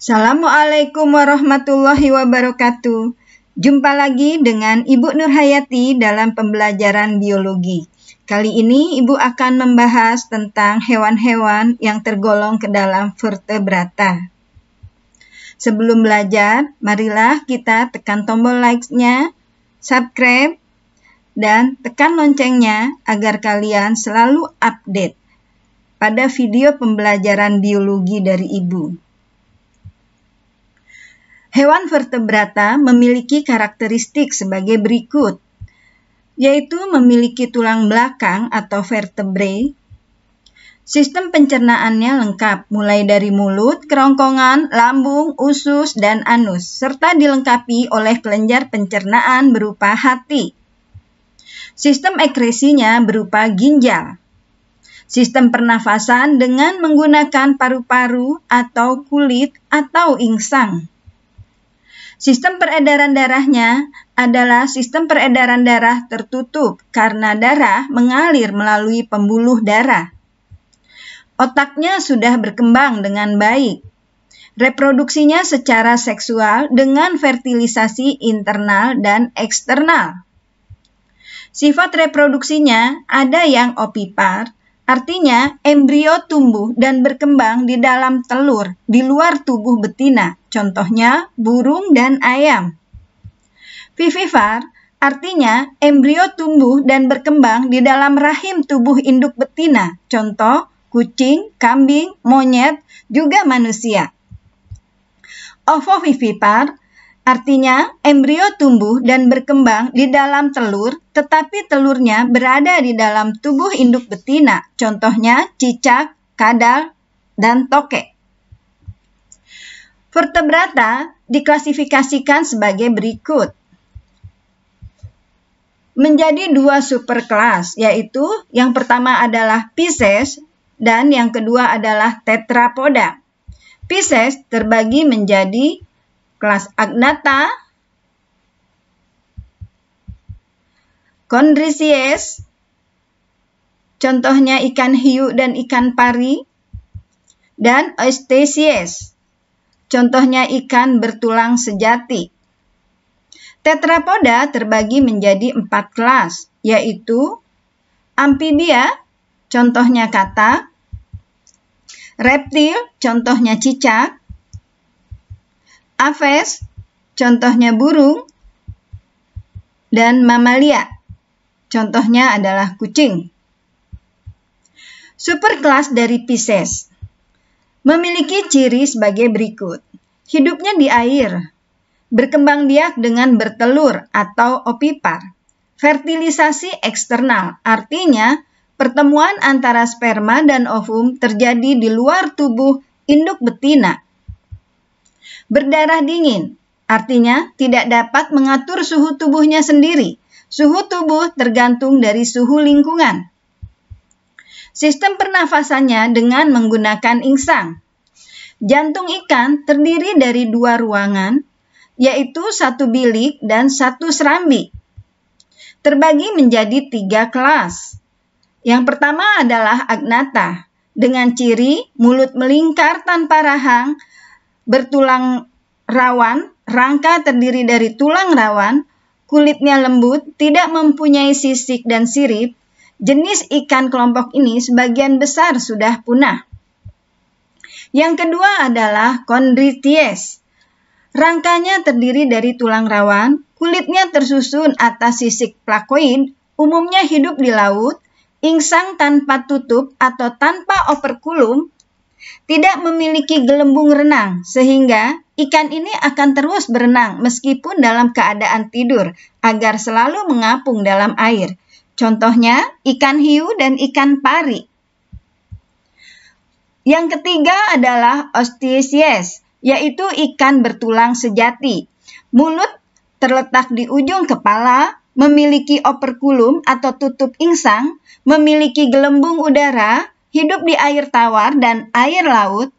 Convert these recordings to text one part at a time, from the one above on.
Assalamualaikum warahmatullahi wabarakatuh. Jumpa lagi dengan Ibu Nurhayati dalam pembelajaran biologi. Kali ini Ibu akan membahas tentang hewan-hewan yang tergolong ke dalam vertebrata. Sebelum belajar, marilah kita tekan tombol like-nya, subscribe, dan tekan loncengnya agar kalian selalu update pada video pembelajaran biologi dari Ibu. Hewan vertebrata memiliki karakteristik sebagai berikut, yaitu memiliki tulang belakang atau vertebrae, Sistem pencernaannya lengkap, mulai dari mulut, kerongkongan, lambung, usus, dan anus, serta dilengkapi oleh kelenjar pencernaan berupa hati. Sistem ekresinya berupa ginjal. Sistem pernafasan dengan menggunakan paru-paru atau kulit atau insang. Sistem peredaran darahnya adalah sistem peredaran darah tertutup karena darah mengalir melalui pembuluh darah. Otaknya sudah berkembang dengan baik. Reproduksinya secara seksual dengan fertilisasi internal dan eksternal. Sifat reproduksinya ada yang ovipar. Artinya, embrio tumbuh dan berkembang di dalam telur, di luar tubuh betina, contohnya burung dan ayam. Vivipar artinya embrio tumbuh dan berkembang di dalam rahim tubuh induk betina, contoh kucing, kambing, monyet, juga manusia. Ovovivipar Artinya, embrio tumbuh dan berkembang di dalam telur, tetapi telurnya berada di dalam tubuh induk betina. Contohnya cicak, kadal, dan tokek. Vertebrata diklasifikasikan sebagai berikut. Menjadi dua superkelas, yaitu yang pertama adalah Pisces dan yang kedua adalah Tetrapoda. Pisces terbagi menjadi kelas Agnata, Kondrisies, contohnya ikan hiu dan ikan pari, dan Eustacies, contohnya ikan bertulang sejati. Tetrapoda terbagi menjadi empat kelas, yaitu Amphibia, contohnya kata, reptil, contohnya cicak, aves, contohnya burung, dan mamalia, contohnya adalah kucing. Superkelas dari Pisces memiliki ciri sebagai berikut. Hidupnya di air, berkembang biak dengan bertelur atau opipar. Fertilisasi eksternal, artinya pertemuan antara sperma dan ovum terjadi di luar tubuh induk betina Berdarah dingin, artinya tidak dapat mengatur suhu tubuhnya sendiri. Suhu tubuh tergantung dari suhu lingkungan. Sistem pernafasannya dengan menggunakan insang. Jantung ikan terdiri dari dua ruangan, yaitu satu bilik dan satu serambi. Terbagi menjadi tiga kelas. Yang pertama adalah agnata, dengan ciri mulut melingkar tanpa rahang bertulang rawan, rangka terdiri dari tulang rawan, kulitnya lembut, tidak mempunyai sisik dan sirip, jenis ikan kelompok ini sebagian besar sudah punah. Yang kedua adalah kondrities. Rangkanya terdiri dari tulang rawan, kulitnya tersusun atas sisik plakoid, umumnya hidup di laut, insang tanpa tutup atau tanpa operkulum, tidak memiliki gelembung renang, sehingga ikan ini akan terus berenang meskipun dalam keadaan tidur agar selalu mengapung dalam air. Contohnya, ikan hiu dan ikan pari. Yang ketiga adalah ostiasis, yaitu ikan bertulang sejati. Mulut terletak di ujung kepala, memiliki operkulum atau tutup insang, memiliki gelembung udara, hidup di air tawar dan air laut,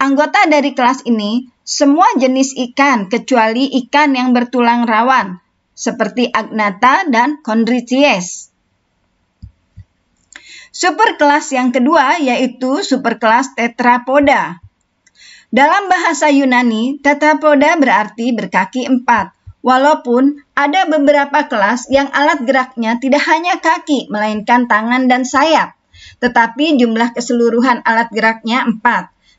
anggota dari kelas ini semua jenis ikan kecuali ikan yang bertulang rawan, seperti agnata dan Chondrichthyes. Superkelas yang kedua yaitu superkelas tetrapoda. Dalam bahasa Yunani, tetrapoda berarti berkaki empat. Walaupun ada beberapa kelas yang alat geraknya tidak hanya kaki, melainkan tangan dan sayap tetapi jumlah keseluruhan alat geraknya 4.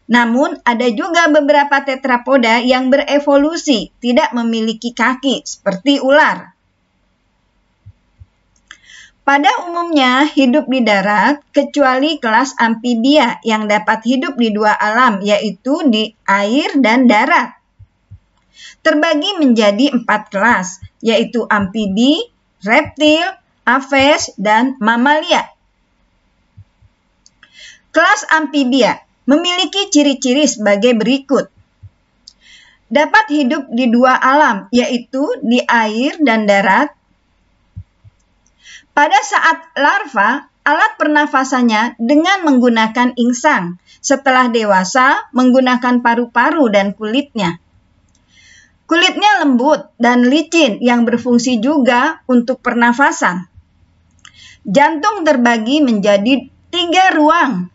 Namun, ada juga beberapa tetrapoda yang berevolusi, tidak memiliki kaki, seperti ular. Pada umumnya, hidup di darat, kecuali kelas amfibia yang dapat hidup di dua alam, yaitu di air dan darat. Terbagi menjadi empat kelas, yaitu amfibi, reptil, aves, dan mamalia. Kelas amfibia memiliki ciri-ciri sebagai berikut. Dapat hidup di dua alam, yaitu di air dan darat. Pada saat larva, alat pernafasannya dengan menggunakan insang. Setelah dewasa, menggunakan paru-paru dan kulitnya. Kulitnya lembut dan licin yang berfungsi juga untuk pernafasan. Jantung terbagi menjadi tiga ruang,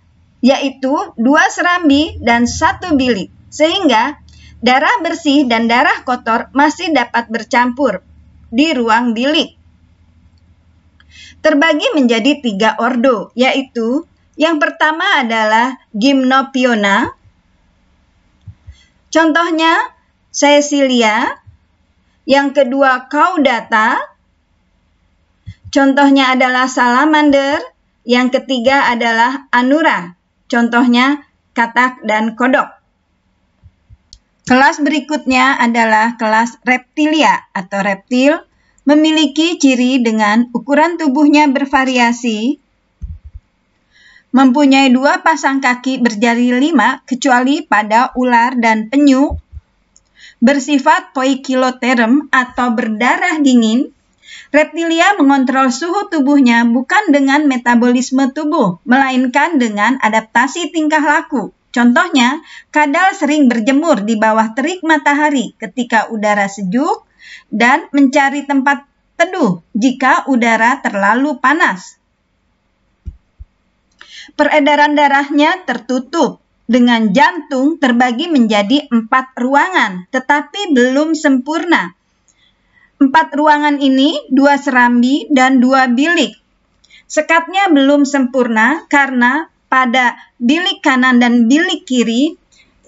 yaitu dua serambi dan satu bilik, sehingga darah bersih dan darah kotor masih dapat bercampur di ruang bilik. Terbagi menjadi tiga ordo, yaitu yang pertama adalah Gymnopiona, contohnya sesilia, yang kedua Caudata, contohnya adalah Salamander, yang ketiga adalah Anura. Contohnya katak dan kodok. Kelas berikutnya adalah kelas reptilia atau reptil, memiliki ciri dengan ukuran tubuhnya bervariasi, mempunyai dua pasang kaki berjari lima kecuali pada ular dan penyu, bersifat poikiloterm atau berdarah dingin, Reptilia mengontrol suhu tubuhnya bukan dengan metabolisme tubuh, melainkan dengan adaptasi tingkah laku. Contohnya, kadal sering berjemur di bawah terik matahari ketika udara sejuk dan mencari tempat teduh jika udara terlalu panas. Peredaran darahnya tertutup dengan jantung terbagi menjadi empat ruangan, tetapi belum sempurna. Empat ruangan ini, dua serambi dan dua bilik. Sekatnya belum sempurna karena pada bilik kanan dan bilik kiri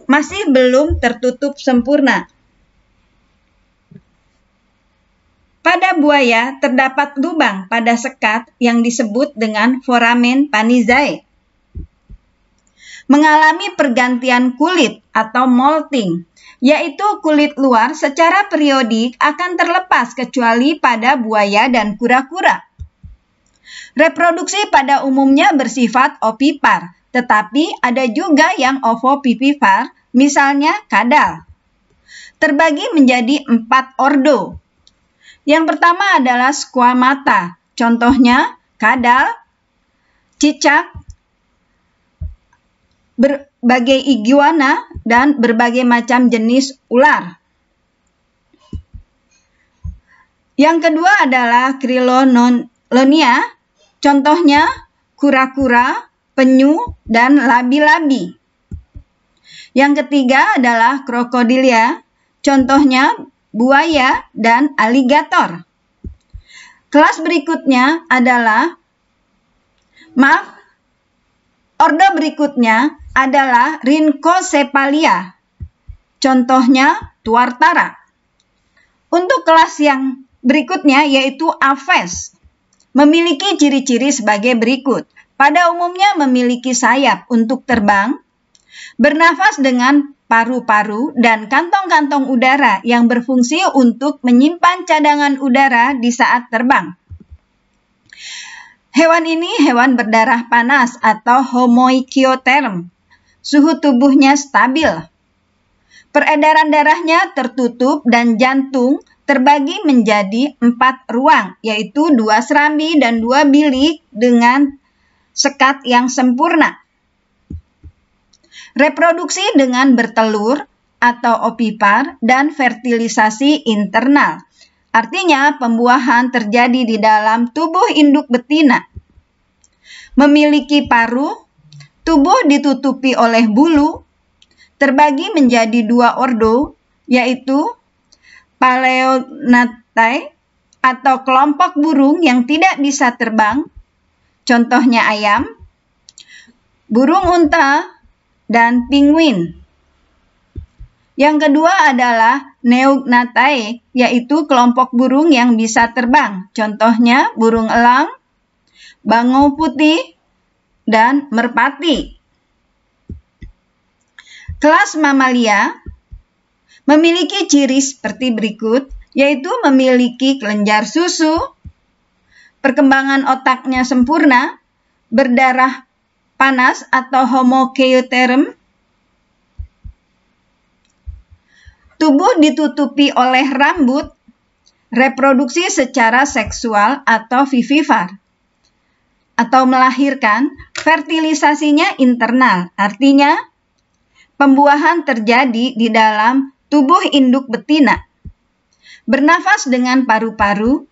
masih belum tertutup sempurna. Pada buaya terdapat lubang pada sekat yang disebut dengan foramen panizae mengalami pergantian kulit atau molting, yaitu kulit luar secara periodik akan terlepas kecuali pada buaya dan kura-kura. Reproduksi pada umumnya bersifat ovipar, tetapi ada juga yang ovovivipar, misalnya kadal. Terbagi menjadi empat ordo. Yang pertama adalah squamata, contohnya kadal, cicak, berbagai iguana dan berbagai macam jenis ular. Yang kedua adalah Krilononia, contohnya kura-kura, penyu, dan labi-labi. Yang ketiga adalah krokodilia, contohnya buaya dan aligator. Kelas berikutnya adalah, maaf, ordo berikutnya adalah Rhynchocephalia. Contohnya Tuartara. Untuk kelas yang berikutnya yaitu Aves. Memiliki ciri-ciri sebagai berikut. Pada umumnya memiliki sayap untuk terbang, bernafas dengan paru-paru dan kantong-kantong udara yang berfungsi untuk menyimpan cadangan udara di saat terbang. Hewan ini hewan berdarah panas atau homoikioterm suhu tubuhnya stabil. Peredaran darahnya tertutup dan jantung terbagi menjadi empat ruang, yaitu dua serambi dan dua bilik dengan sekat yang sempurna. Reproduksi dengan bertelur atau opipar dan fertilisasi internal. Artinya pembuahan terjadi di dalam tubuh induk betina. Memiliki paru, Tubuh ditutupi oleh bulu, terbagi menjadi dua ordo, yaitu paleonatai atau kelompok burung yang tidak bisa terbang, contohnya ayam, burung unta, dan penguin. Yang kedua adalah Neugnatae, yaitu kelompok burung yang bisa terbang, contohnya burung elang, bangau putih, dan merpati. Kelas mamalia memiliki ciri seperti berikut, yaitu memiliki kelenjar susu, perkembangan otaknya sempurna, berdarah panas atau homokeoterm, tubuh ditutupi oleh rambut, reproduksi secara seksual atau vivipar atau melahirkan, fertilisasinya internal, artinya pembuahan terjadi di dalam tubuh induk betina. Bernafas dengan paru-paru,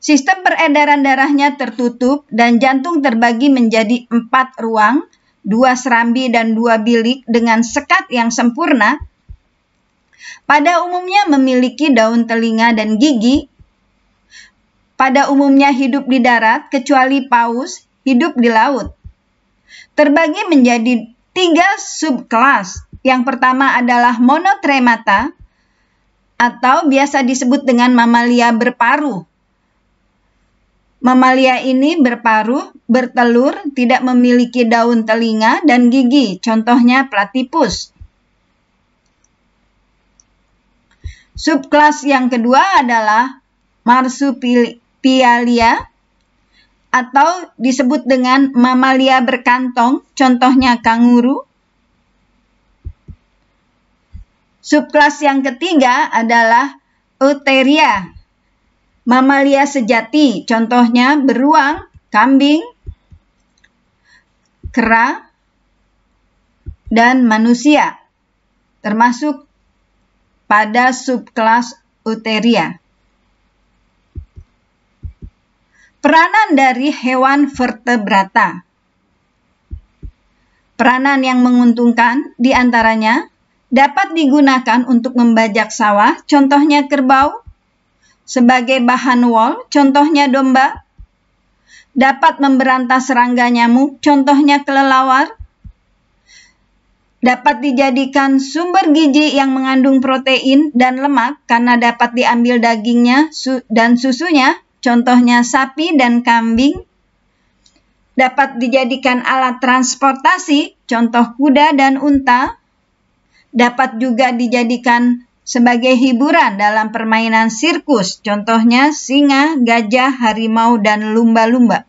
sistem peredaran darahnya tertutup dan jantung terbagi menjadi empat ruang, dua serambi dan dua bilik dengan sekat yang sempurna. Pada umumnya memiliki daun telinga dan gigi pada umumnya hidup di darat kecuali paus hidup di laut. Terbagi menjadi tiga subkelas. Yang pertama adalah monotremata atau biasa disebut dengan mamalia berparu. Mamalia ini berparu, bertelur, tidak memiliki daun telinga dan gigi, contohnya platipus. Subkelas yang kedua adalah marsupil pialia atau disebut dengan mamalia berkantong, contohnya kanguru. Subklas yang ketiga adalah Euteria, mamalia sejati, contohnya beruang, kambing, kera, dan manusia, termasuk pada subklas Euteria. Peranan dari hewan vertebrata Peranan yang menguntungkan diantaranya dapat digunakan untuk membajak sawah, contohnya kerbau, sebagai bahan wol, contohnya domba, dapat memberantas serangga nyamuk, contohnya kelelawar, dapat dijadikan sumber gizi yang mengandung protein dan lemak karena dapat diambil dagingnya dan susunya, contohnya sapi dan kambing, dapat dijadikan alat transportasi, contoh kuda dan unta, dapat juga dijadikan sebagai hiburan dalam permainan sirkus, contohnya singa, gajah, harimau, dan lumba-lumba.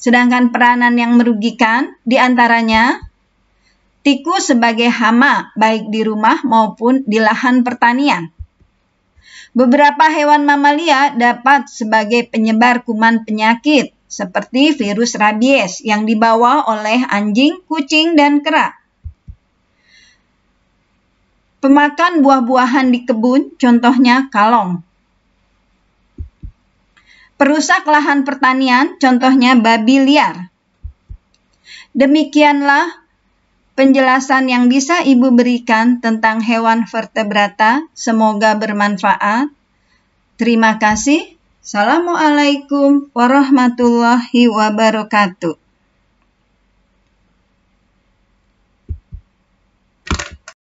Sedangkan peranan yang merugikan diantaranya tikus sebagai hama baik di rumah maupun di lahan pertanian. Beberapa hewan mamalia dapat sebagai penyebar kuman penyakit seperti virus rabies yang dibawa oleh anjing, kucing, dan kera. Pemakan buah-buahan di kebun, contohnya kalong. Perusak lahan pertanian, contohnya babi liar. Demikianlah Penjelasan yang bisa Ibu berikan tentang hewan vertebrata semoga bermanfaat. Terima kasih. Assalamualaikum warahmatullahi wabarakatuh.